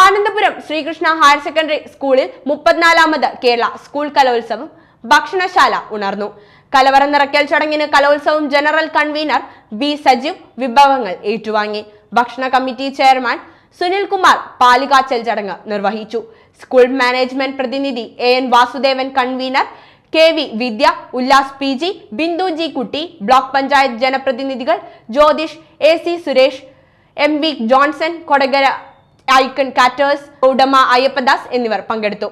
Anandapuram Sreekrishna higher secondary സ്കൂളിൽ മുപ്പത്തിനാലാമത് Kerala school കലോത്സവം ഭക്ഷണശാല ഉണർന്നു കലവറ നിറയ്ക്കൽ ചടങ്ങിന് കലോത്സവം ജനറൽ കൺവീനർ ബി സജീവ് വിഭവങ്ങൾ ഏറ്റുവാങ്ങി ഭക്ഷണ കമ്മിറ്റി ചെയർമാൻ സുനിൽ കുമാർ പാലികാച്ചൽ ചടങ്ങ് നിർവഹിച്ചു സ്കൂൾ മാനേജ്മെന്റ് പ്രതിനിധി A N Vasudevan convener K V Vidya Ullas P G Bindu G കുട്ടി ബ്ലോക്ക് പഞ്ചായത്ത് ജനപ്രതിനിധികൾ Jyothish A C Suresh M V Johnson Kodakara icon caterers ഉടമ അയ്യപ്പദാസ് എന്നിവർ പങ്കെടുത്തു